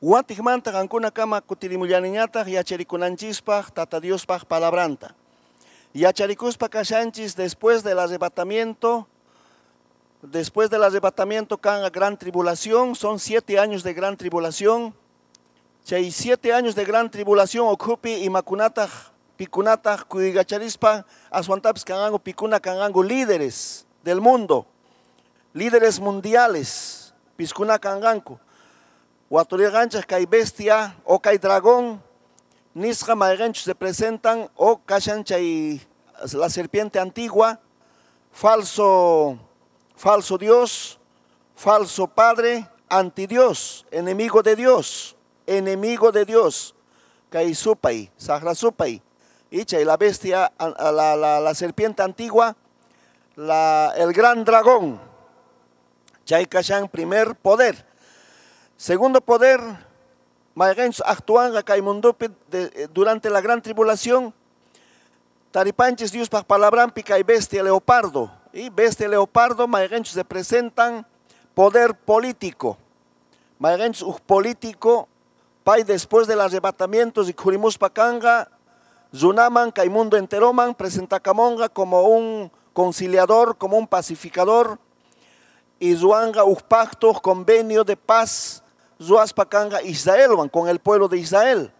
Huatigmanta kankuna kama kutirimullaniñataq yacharikunanchispa tata Diospa palabranta. Yacharikuspa kashanchis después del arrebatamiento, después del arrebatamiento kan gran tribulación, son siete años de gran tribulación. Chay siete años de gran tribulación ocupi imakunataj, pikunata kuigacharispa, asuantaps kangangu pikuna kangangu líderes del mundo, líderes mundiales, piscuna kanganku ganchas kai bestia o kai dragón, Nisha Maeganch se presentan o cachancha y la serpiente antigua, falso, falso Dios, falso padre, antidios, enemigo de Dios, enemigo de Dios, Kai supay, sahra supay, y la bestia, la, la, serpiente antigua, la, el gran dragón, chay primer poder. Segundo poder, Mayagens actúan eh, durante la gran tribulación. Taripanches Dios para palabran pica y bestia leopardo. Y bestia leopardo, Mayagens se presentan poder político. un político, pay después del arrebatamiento de Jurimus Pacanga, Zunaman, Caimundo Enteroman, presenta Camonga como un conciliador, como un pacificador. Y Zuanga, un pacto, convenio de paz pa'kanga Israel, con el pueblo de Israel.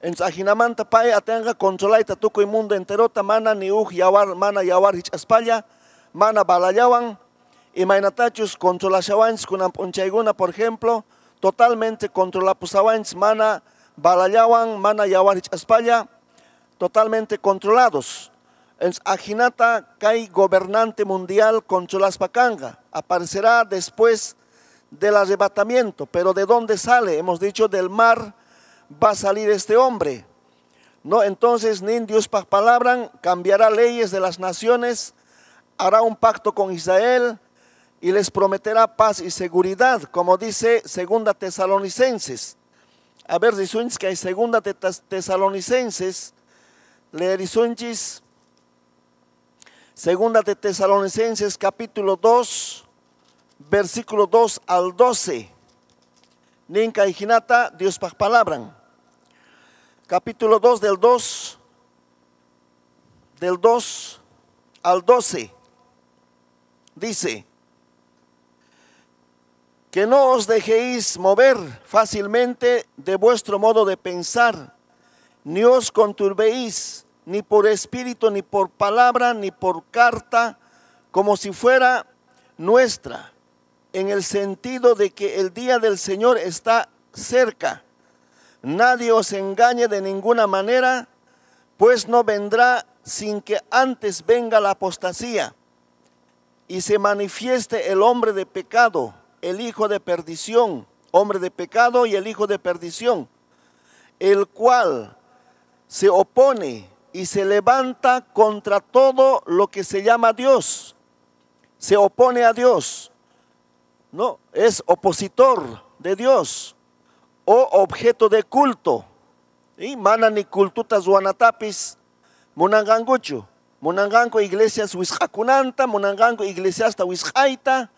En Sajinamanta Pay Atenga controlaita Tuco Mundo Enterota, Mana Niuj Yawar, Mana Yawar España, Mana Balayawan, y Mainatachus Consolashawanz ponchaiguna por ejemplo, totalmente controla controlapusawanz, Mana Balayawan, Mana Yawar España, totalmente controlados. En Ajinata Kai gobernante mundial pa'kanga aparecerá después del arrebatamiento. Pero ¿de dónde sale? Hemos dicho, del mar va a salir este hombre. No, entonces, ni Dios palabra cambiará leyes de las naciones, hará un pacto con Israel y les prometerá paz y seguridad, como dice Segunda Tesalonicenses. A ver, que hay Segunda Tesalonicenses, Segunda de Tesalonicenses capítulo 2, versículo 2 al 12. Ninka y Hinata, Dios palabran. Capítulo 2 del 2 del 2 al 12. Dice, que no os dejéis mover fácilmente de vuestro modo de pensar, ni os conturbéis, ni por espíritu, ni por palabra, ni por carta, como si fuera nuestra en el sentido de que el día del Señor está cerca. Nadie os engañe de ninguna manera, pues no vendrá sin que antes venga la apostasía y se manifieste el hombre de pecado, el hijo de perdición, hombre de pecado y el hijo de perdición, el cual se opone y se levanta contra todo lo que se llama Dios. Se opone a Dios no, es opositor de Dios o objeto de culto. Y manani cultutas guanatapis munangangucho. Munanganco iglesias huizjacunanta, munanganco iglesiasta iglesia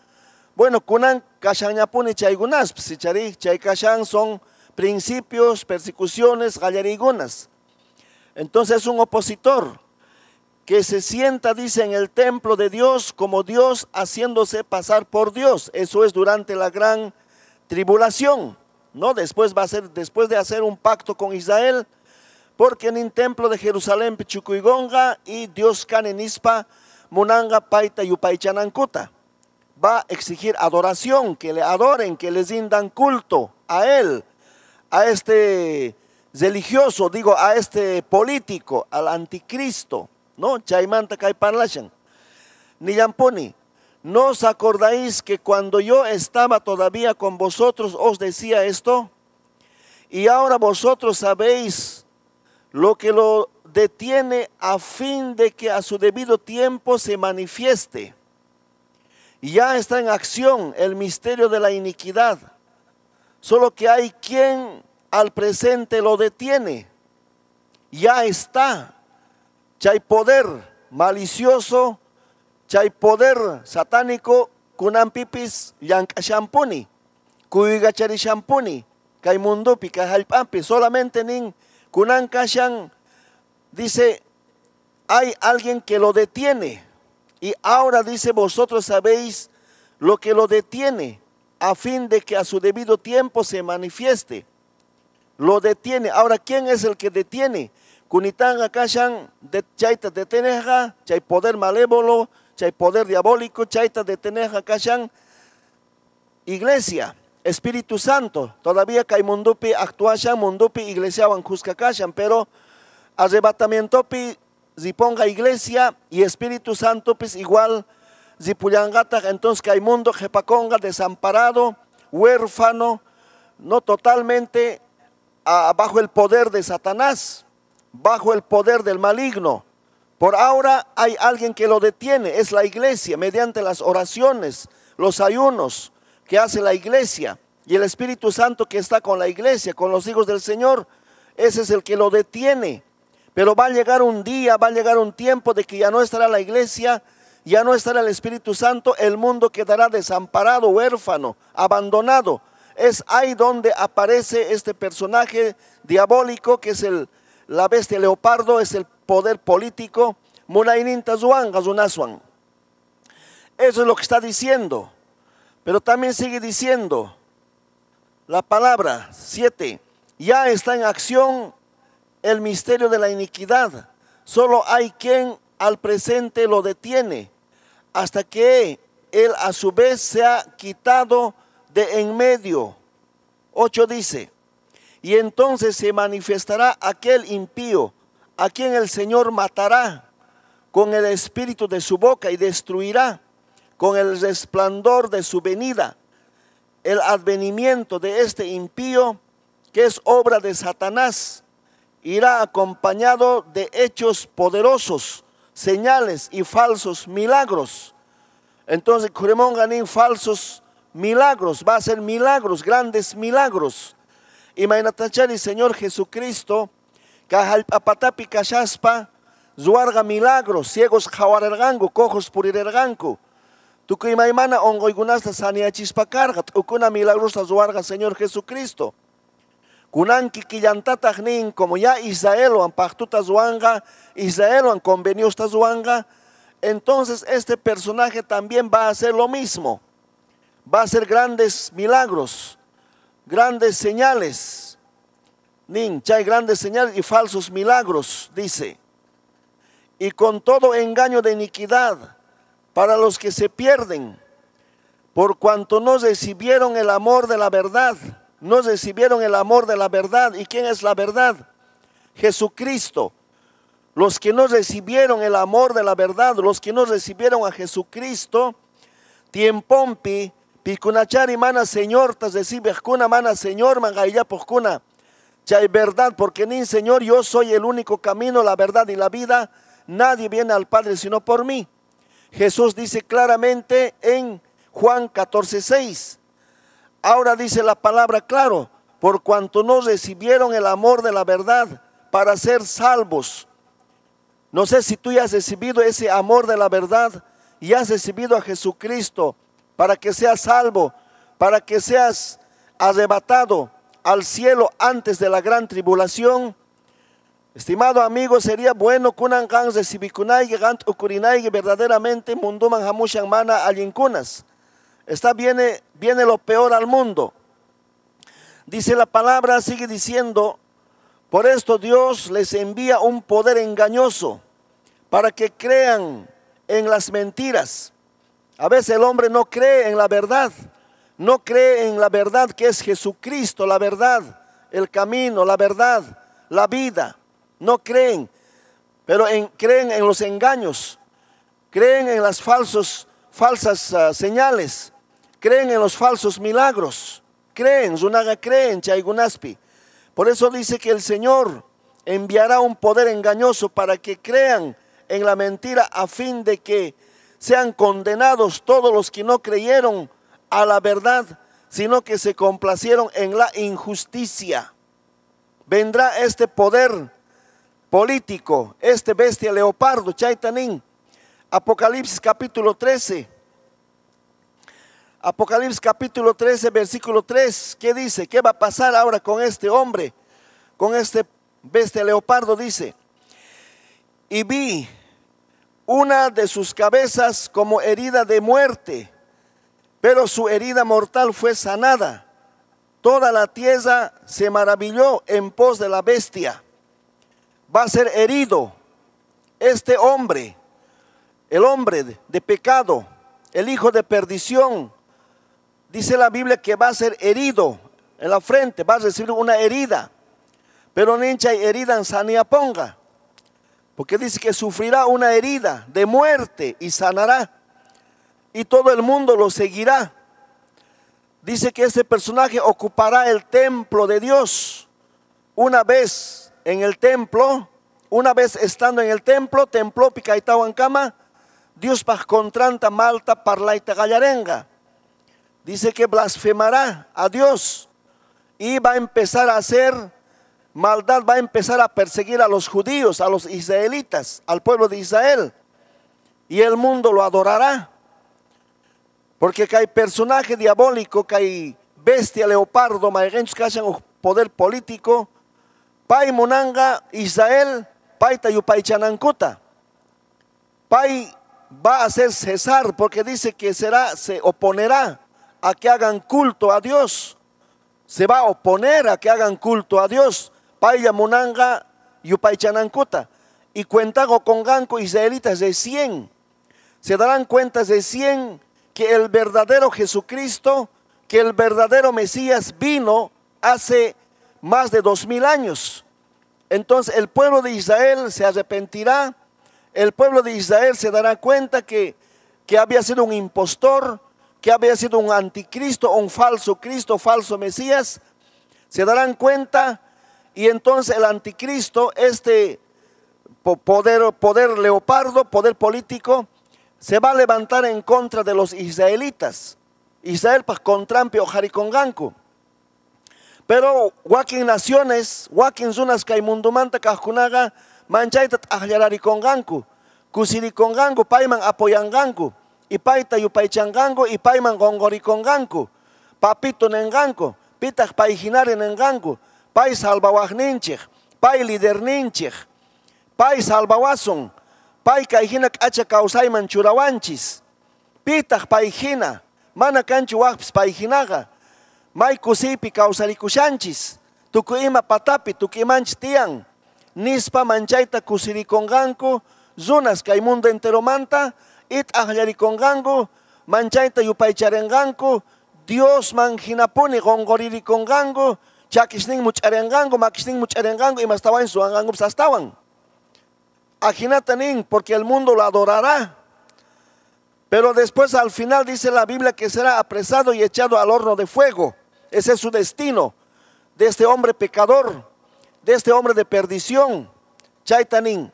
Bueno, kunan kashanyapuni chaygunas, sichari chaykashan son principios, persecuciones, gallarigunas. Entonces es un opositor que se sienta, dice, en el templo de Dios como Dios haciéndose pasar por Dios. Eso es durante la gran tribulación, ¿no? Después va a ser, después de hacer un pacto con Israel, porque en el templo de Jerusalén, Pichucuigonga y Dios Canenispa, Munanga, Paita y Upaichanancuta. Va a exigir adoración, que le adoren, que les rindan culto a él, a este religioso, digo, a este político, al anticristo. ¿no? Chaimanta Ni Niyamponi. ¿no os acordáis que cuando yo estaba todavía con vosotros os decía esto? Y ahora vosotros sabéis lo que lo detiene a fin de que a su debido tiempo se manifieste. Ya está en acción el misterio de la iniquidad, solo que hay quien al presente lo detiene. Ya está, chay poder malicioso, chay poder satánico, kunan pipis kay solamente nin kunan kashan, dice, hay alguien que lo detiene. Y ahora dice, vosotros sabéis lo que lo detiene, a fin de que a su debido tiempo se manifieste. Lo detiene. Ahora, ¿quién es el que detiene? Kunitanga kashan de chaita deteneja, chay poder malévolo, chay poder diabólico, chaita deteneja kashan. Iglesia, Espíritu Santo, todavía kay mundupi actuashan, mundupi iglesia wan kashan, pero arrebatamiento pi ziponga iglesia y Espíritu Santo pis igual zipuyangata, entonces kay jepaconga desamparado, huérfano, no totalmente bajo el poder de Satanás bajo el poder del maligno. Por ahora hay alguien que lo detiene, es la iglesia, mediante las oraciones, los ayunos que hace la iglesia y el Espíritu Santo que está con la iglesia, con los hijos del Señor, ese es el que lo detiene. Pero va a llegar un día, va a llegar un tiempo de que ya no estará la iglesia, ya no estará el Espíritu Santo, el mundo quedará desamparado, huérfano, abandonado. Es ahí donde aparece este personaje diabólico que es el la bestia leopardo es el poder político. Eso es lo que está diciendo. Pero también sigue diciendo la palabra 7. Ya está en acción el misterio de la iniquidad. Solo hay quien al presente lo detiene hasta que él a su vez se ha quitado de en medio. 8 dice, y entonces se manifestará aquel impío, a quien el Señor matará con el espíritu de su boca y destruirá con el resplandor de su venida el advenimiento de este impío, que es obra de Satanás, irá acompañado de hechos poderosos, señales y falsos milagros. Entonces, Curemón gané falsos milagros, va a ser milagros, grandes milagros imaynatachari Señor Jesucristo, kajalpapatapi Cachaspa, zuarga milagros, ciegos Jawarergango, cojos purirergangu, tu Ongoigunasta ongoygunasta saniachispa carga, tukuna milagrosa zuarga Señor Jesucristo. Kunanki como ya Israel han pactuta zuanga, Israel convenido conveniusta zuanga, entonces este personaje también va a hacer lo mismo. Va a hacer grandes milagros grandes señales. Nin, hay grandes señales y falsos milagros, dice. Y con todo engaño de iniquidad para los que se pierden, por cuanto no recibieron el amor de la verdad, no recibieron el amor de la verdad. ¿Y quién es la verdad? Jesucristo. Los que no recibieron el amor de la verdad, los que no recibieron a Jesucristo, Tiempompi Picunachari mana Señor, tas decir kuna mana Señor, mangaya ya ¿Hay verdad, porque ni Señor, yo soy el único camino, la verdad y la vida. Nadie viene al Padre sino por mí. Jesús dice claramente en Juan 14, 6. Ahora dice la palabra claro, por cuanto no recibieron el amor de la verdad para ser salvos. No sé si tú ya has recibido ese amor de la verdad y has recibido a Jesucristo para que seas salvo, para que seas arrebatado al cielo antes de la gran tribulación. Estimado amigo, sería bueno que de gant verdaderamente munduman hamushan mana Está viene, viene lo peor al mundo. Dice la palabra, sigue diciendo, por esto Dios les envía un poder engañoso para que crean en las mentiras a veces el hombre no cree en la verdad, no cree en la verdad que es Jesucristo, la verdad, el camino, la verdad, la vida. No creen, pero creen en los engaños, creen en las falsos, falsas ah, señales, creen en los falsos milagros, creen, Zunaga creen, Chaygunaspi. Por eso dice que el Señor enviará un poder engañoso para que crean en la mentira a fin de que sean condenados todos los que no creyeron a la verdad, sino que se complacieron en la injusticia. Vendrá este poder político, este bestia leopardo, Chaitanín. Apocalipsis capítulo 13. Apocalipsis capítulo 13, versículo 3. ¿Qué dice? ¿Qué va a pasar ahora con este hombre? Con este bestia leopardo dice. Y vi una de sus cabezas como herida de muerte, pero su herida mortal fue sanada. Toda la tierra se maravilló en pos de la bestia. Va a ser herido este hombre, el hombre de pecado, el hijo de perdición. Dice la Biblia que va a ser herido en la frente, va a recibir una herida. Pero nincha herida en sanidad ponga. Porque dice que sufrirá una herida de muerte y sanará. Y todo el mundo lo seguirá. Dice que ese personaje ocupará el templo de Dios. Una vez en el templo, una vez estando en el templo, templo Cama, Dios contranta Malta Parlaita Gallarenga. Dice que blasfemará a Dios y va a empezar a hacer maldad va a empezar a perseguir a los judíos, a los israelitas, al pueblo de Israel. Y el mundo lo adorará. Porque hay personaje diabólico, que hay bestia, leopardo, maigenchus, que hacen poder político. Pai Monanga, Israel, pai y chanancuta. Pai va a hacer cesar porque dice que será, se oponerá a que hagan culto a Dios. Se va a oponer a que hagan culto a Dios paya munanga Upaichanankuta Y cuentan con ganco israelitas de 100. Se darán cuenta de 100 que el verdadero Jesucristo, que el verdadero Mesías vino hace más de dos mil años. Entonces el pueblo de Israel se arrepentirá, el pueblo de Israel se dará cuenta que, que había sido un impostor, que había sido un anticristo, un falso Cristo, falso Mesías. Se darán cuenta y entonces el anticristo, este poder, poder leopardo, poder político, se va a levantar en contra de los israelitas. Israel pues, con Trump o Jariconganco. Pero Joaquín Naciones, Joaquín Zunas Caimundumanta Cascunaga, Manchaita Kusiri Cusiriconganco, Paiman y Ipaita gongori Ipaiman gango, Papito Nengango, Pitas en gango. pay salvawaj ninchik, pai lider ninchik, pai salvawasun, pay kay hina k'acha kausaiman churawanchis, pitaq pai hina, mana kanchu waqpis pay hinaqa, may kusipi kawsarikushanchis, tuku ima patapi tukimanchis tiyan, nispa manchayta kusirikonganku, zunas kai mundo enteromanta, it ajllarikonganku, yupai yupaycharenganku, Dios man hinapuni gongoririkonganku, chakishnin mucharengango makishnin porque el mundo lo adorará. Pero después al final dice la Biblia que será apresado y echado al horno de fuego. Ese es su destino de este hombre pecador, de este hombre de perdición, Chaitanin.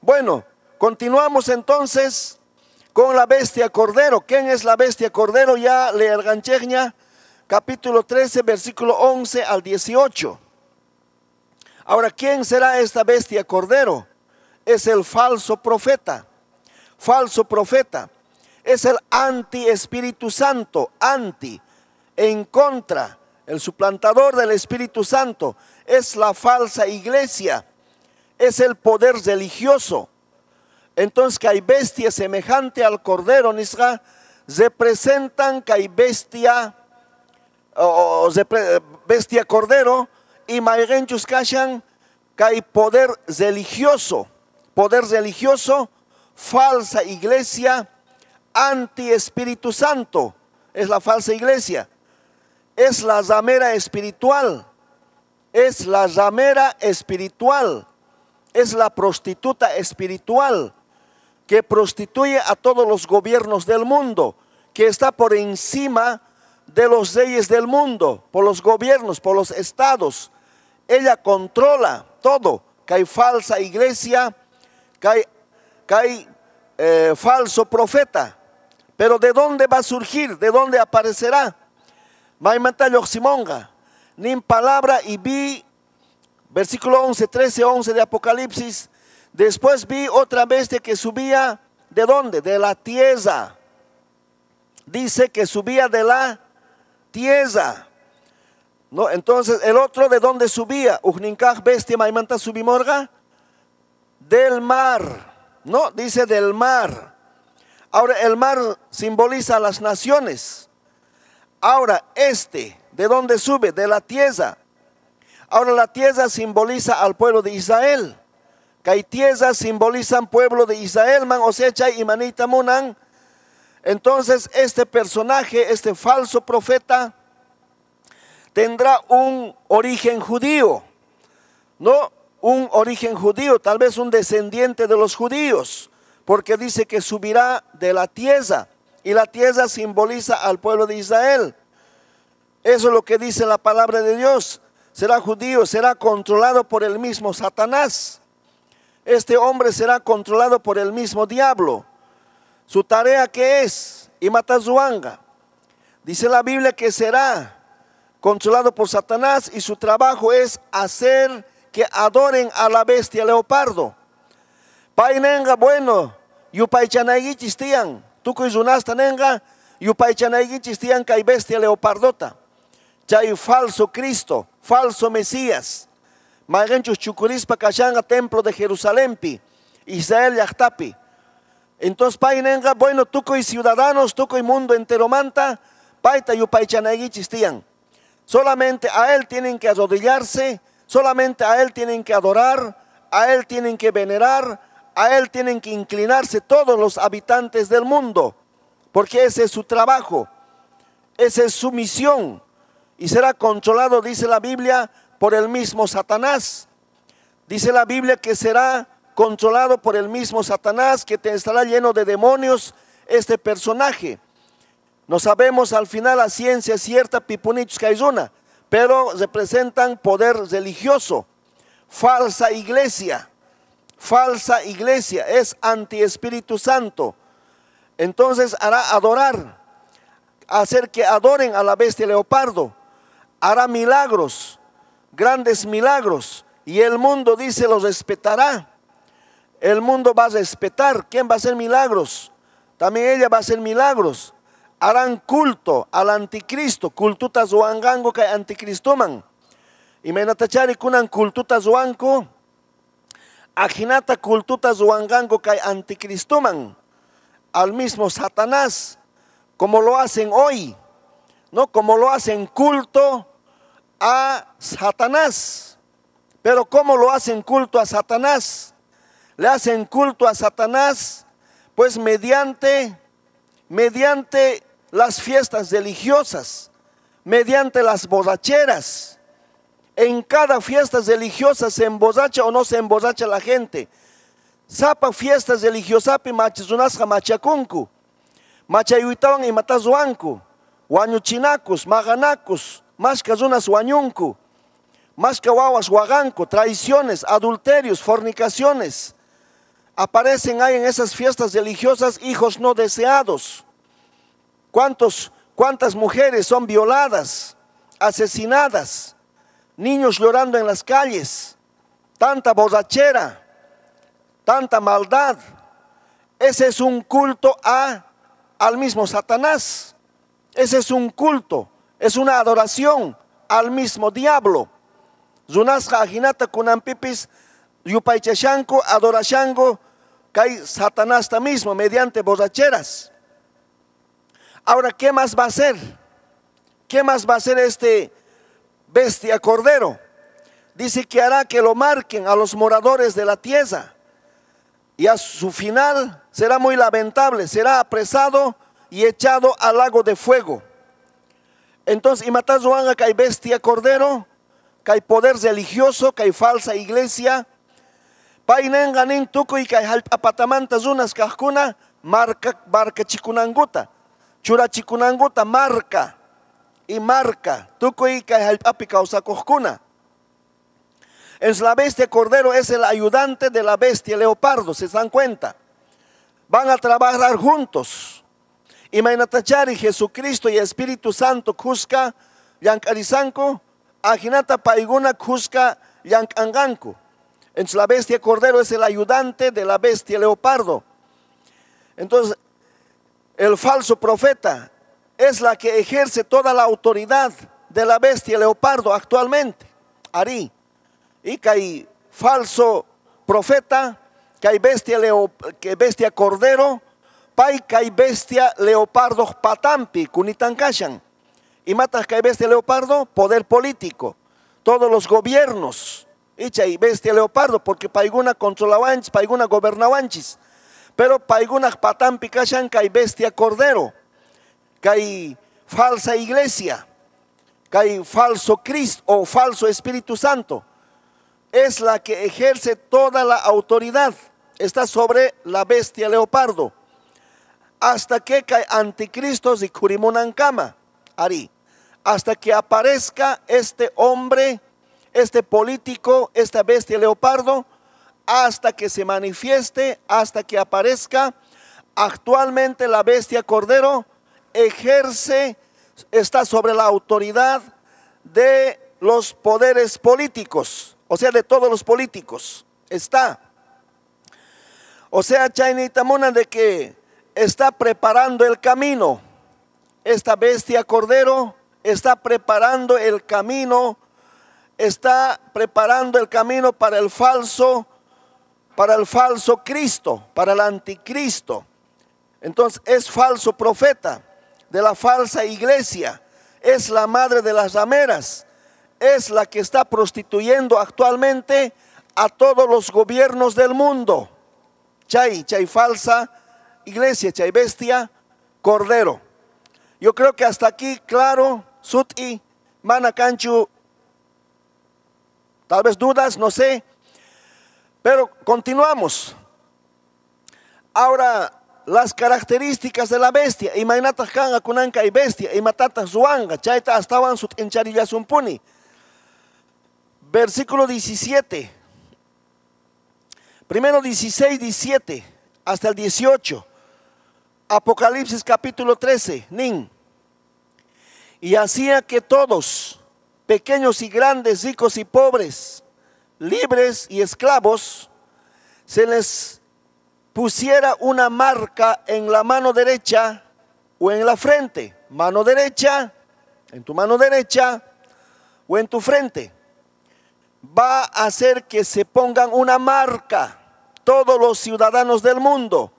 Bueno, continuamos entonces con la bestia cordero. ¿Quién es la bestia cordero? Ya le capítulo 13, versículo 11 al 18. Ahora, ¿quién será esta bestia cordero? Es el falso profeta. Falso profeta. Es el anti Espíritu Santo, anti, en contra, el suplantador del Espíritu Santo. Es la falsa iglesia. Es el poder religioso. Entonces, que hay bestia semejante al cordero, Nisra, representan que hay bestia bestia cordero, y Mairen Yuskashan, hay poder religioso, poder religioso, falsa iglesia, anti Espíritu Santo, es la falsa iglesia, es la zamera espiritual, es la ramera espiritual, es la prostituta espiritual que prostituye a todos los gobiernos del mundo, que está por encima de los reyes del mundo, por los gobiernos, por los estados. Ella controla todo, que hay falsa iglesia, que hay, eh, falso profeta. Pero ¿de dónde va a surgir? ¿De dónde aparecerá? Maimata Yoximonga, ni palabra y vi, versículo 11, 13, 11 de Apocalipsis. Después vi otra bestia que subía, ¿de dónde? De la tierra. Dice que subía de la tierra. ¿No? Entonces, el otro de dónde subía, Ujninkaj bestia maimanta subimorga, del mar, ¿no? Dice del mar. Ahora, el mar simboliza a las naciones. Ahora, este, ¿de dónde sube? De la tierra. Ahora, la tierra simboliza al pueblo de Israel. Que tierra simbolizan pueblo de Israel, man, Osecha y manita munan, entonces este personaje, este falso profeta, tendrá un origen judío, ¿no? Un origen judío, tal vez un descendiente de los judíos, porque dice que subirá de la tierra y la tierra simboliza al pueblo de Israel. Eso es lo que dice la palabra de Dios. Será judío, será controlado por el mismo Satanás. Este hombre será controlado por el mismo diablo. ¿Su tarea qué es? Y matar su Dice la Biblia que será consolado por Satanás y su trabajo es hacer que adoren a la bestia leopardo. nenga bueno, yupaichanaygi chistian, tuco nenga, y que hay bestia leopardota. Chay falso Cristo, falso Mesías. Maganchus chucurispa kashanga templo de Jerusalén, Israel yahtapi. Entonces, pay bueno, tú y ciudadanos, tuco y mundo entero manta, paita y chistian. Solamente a Él tienen que arrodillarse, solamente a Él tienen que adorar, a Él tienen que venerar, a Él tienen que inclinarse todos los habitantes del mundo, porque ese es su trabajo, esa es su misión, y será controlado, dice la Biblia, por el mismo Satanás. Dice la Biblia que será controlado por el mismo Satanás, que te estará lleno de demonios este personaje. No sabemos al final la ciencia cierta Pipunichus Caizuna, pero representan poder religioso, falsa iglesia, falsa iglesia, es anti Espíritu Santo. Entonces hará adorar, hacer que adoren a la bestia leopardo, hará milagros, grandes milagros, y el mundo dice los respetará el mundo va a respetar. ¿Quién va a hacer milagros? También ella va a hacer milagros. Harán culto al anticristo. cultuta zoangango que anticristoman. Y menatachari kunan cultuta huanco. Ajinata cultuta huangango que anticristoman. Al mismo Satanás. Como lo hacen hoy. No como lo hacen culto a Satanás. Pero ¿cómo lo hacen culto a Satanás? le hacen culto a Satanás, pues mediante, mediante las fiestas religiosas, mediante las borracheras. En cada fiesta religiosa se emborracha o no se emborracha la gente. Zapa fiestas religiosas machizunaska machacuncu, machayuitawan y matazuancu, huañuchinacus, maganacus, mascazunas huanuncu, mascahuahuas huaganco, traiciones, adulterios, fornicaciones, aparecen ahí en esas fiestas religiosas hijos no deseados. ¿Cuántos, ¿Cuántas mujeres son violadas, asesinadas, niños llorando en las calles, tanta borrachera, tanta maldad? Ese es un culto a, al mismo Satanás. Ese es un culto, es una adoración al mismo diablo. ajinata yupaychashanko, adorashanko, cae Satanás mismo mediante borracheras. Ahora, ¿qué más va a hacer? ¿Qué más va a hacer este bestia cordero? Dice que hará que lo marquen a los moradores de la tierra. Y a su final será muy lamentable, será apresado y echado al lago de fuego. Entonces, y matar Juan hay bestia cordero, que hay poder religioso, que hay falsa iglesia, Painanga nin y kay apatamanta zunas marca barca chikunanguta. Chura chikunanguta marca y marca. Tukuy kay causa kausakujkuna. Es la bestia cordero, es el ayudante de la bestia leopardo, se dan cuenta. Van a trabajar juntos. Y Jesucristo y Espíritu Santo, Cusca, Yankarizanco, Ajinata Paiguna, Cusca, Yankanganco. Entonces la bestia cordero es el ayudante de la bestia leopardo. Entonces, el falso profeta es la que ejerce toda la autoridad de la bestia leopardo actualmente. Ari, y que hay falso profeta, que hay bestia, leo, que bestia cordero, pai que bestia leopardo patampi, Y matas que hay bestia leopardo, poder político. Todos los gobiernos Echa y bestia leopardo, porque paiguna controlabanchis, paiguna gobernaban. pero paiguna patán picachan hay bestia cordero, hay falsa iglesia, hay falso Cristo o falso Espíritu Santo, es la que ejerce toda la autoridad, está sobre la bestia leopardo, hasta que cae anticristos y cama Ari, hasta que aparezca este hombre este político, esta bestia leopardo, hasta que se manifieste, hasta que aparezca. Actualmente la bestia cordero ejerce, está sobre la autoridad de los poderes políticos, o sea, de todos los políticos. Está. O sea, Chainita Mona, de que está preparando el camino. Esta bestia cordero está preparando el camino está preparando el camino para el falso, para el falso Cristo, para el anticristo. Entonces es falso profeta de la falsa iglesia, es la madre de las rameras, es la que está prostituyendo actualmente a todos los gobiernos del mundo. Chay, chay falsa iglesia, chay bestia, cordero. Yo creo que hasta aquí, claro, Mana Canchu. Tal vez dudas, no sé. Pero continuamos. Ahora, las características de la bestia. kunanka y bestia. zuanga. Chaita estaban un Versículo 17. Primero 16, 17 hasta el 18. Apocalipsis capítulo 13. Nin. Y hacía que todos pequeños y grandes, ricos y pobres, libres y esclavos, se les pusiera una marca en la mano derecha o en la frente, mano derecha, en tu mano derecha o en tu frente. Va a hacer que se pongan una marca todos los ciudadanos del mundo.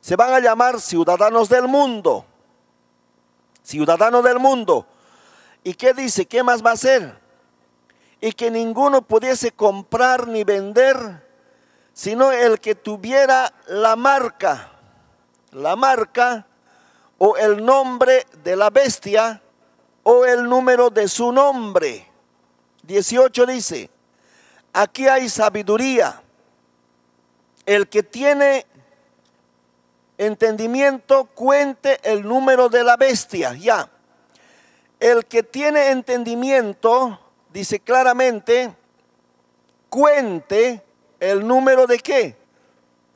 Se van a llamar ciudadanos del mundo. Ciudadanos del mundo ¿Y qué dice? ¿Qué más va a hacer? Y que ninguno pudiese comprar ni vender, sino el que tuviera la marca, la marca o el nombre de la bestia o el número de su nombre. 18 dice, aquí hay sabiduría. El que tiene entendimiento cuente el número de la bestia, ya. El que tiene entendimiento, dice claramente, cuente el número de qué?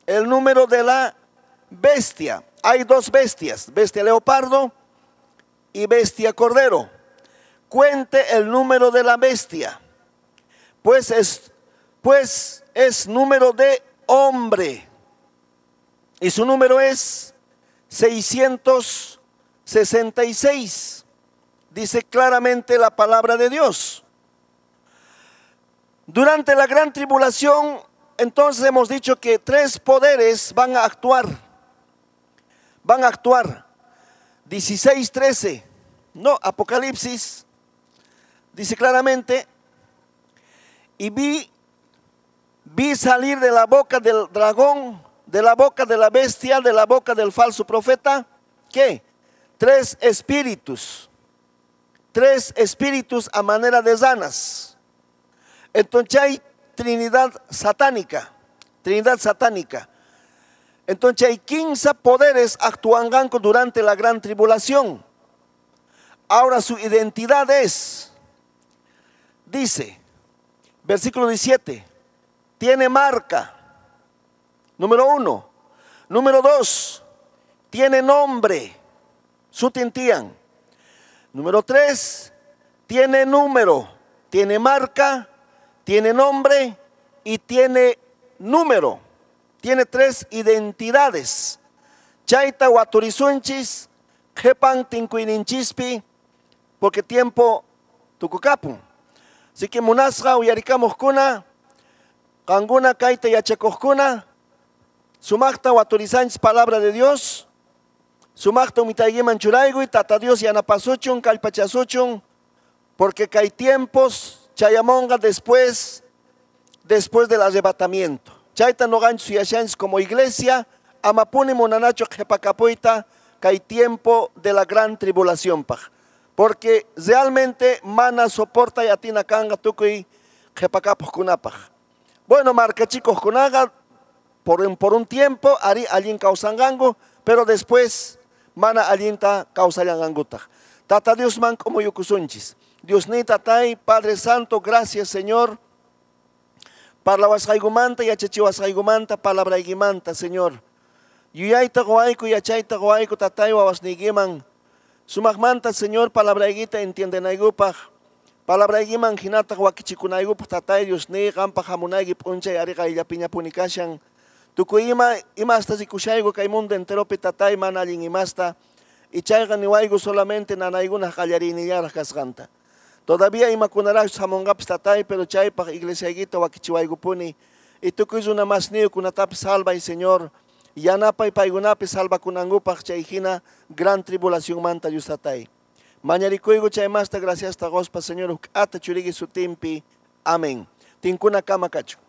El número de la bestia. Hay dos bestias, bestia leopardo y bestia cordero. Cuente el número de la bestia, pues es, pues es número de hombre. Y su número es 666 dice claramente la palabra de Dios. Durante la gran tribulación, entonces hemos dicho que tres poderes van a actuar. Van a actuar. 16.13, no, Apocalipsis, dice claramente, y vi, vi salir de la boca del dragón, de la boca de la bestia, de la boca del falso profeta, ¿qué? Tres espíritus tres espíritus a manera de sanas. Entonces hay trinidad satánica, trinidad satánica. Entonces hay 15 poderes actuando durante la gran tribulación. Ahora su identidad es, dice, versículo 17, tiene marca, número uno. Número dos, tiene nombre, su Sutintian. Número tres, tiene número, tiene marca, tiene nombre y tiene número. Tiene tres identidades. Chaita waturizunchis, Jepan porque tiempo tucucapu. Así que munasra uyaricamos Canguna, kanguna kaita yachecoscuna, sumakta waturizunchis palabra de Dios tata Dios porque hay tiempos, chayamonga después, después del arrebatamiento. Chaita no gancho como iglesia, amapuni monanacho jepacapoita, hay tiempo de la gran tribulación, pa Porque realmente mana soporta y atina kanga tukui jepacapos kunapa. Bueno, marca chicos kunaga, por un, por un tiempo, ari alguien causangango, pero después mana allinta kawsallankangutaq. Tata Diosman como yukusunchis. Dios ni tatay, Padre Santo, gracias Señor. vas y yachachiwas haigumanta, palabra haigumanta, Señor. Yuyaita guayku, yachaita guayku, tatay wawas nigiman. Sumagmanta, Señor, palabra haigita, entiende naigupaj. Palabra haiguman, hinata tatay Dios ni, gampa puncha y ariga y ya piña Tuku ima, imasta zikushaygo mundo entero pitatay manalin imasta. Y chayga niwaigo solamente nanaiguna kallariniyaras kasganta. Todavía imakunaraj samongapis tatay, pero chaypaj iglesiaguita puni Y tukuy una mas niyo salva y Señor. y paigunapi salva kunangupaj chayhina gran tribulación manta yustatay. Mañarikuigo chaymasta gracias tagospa Señor. Ata churigi sutimpi. Amén. Tinkuna kama kachu.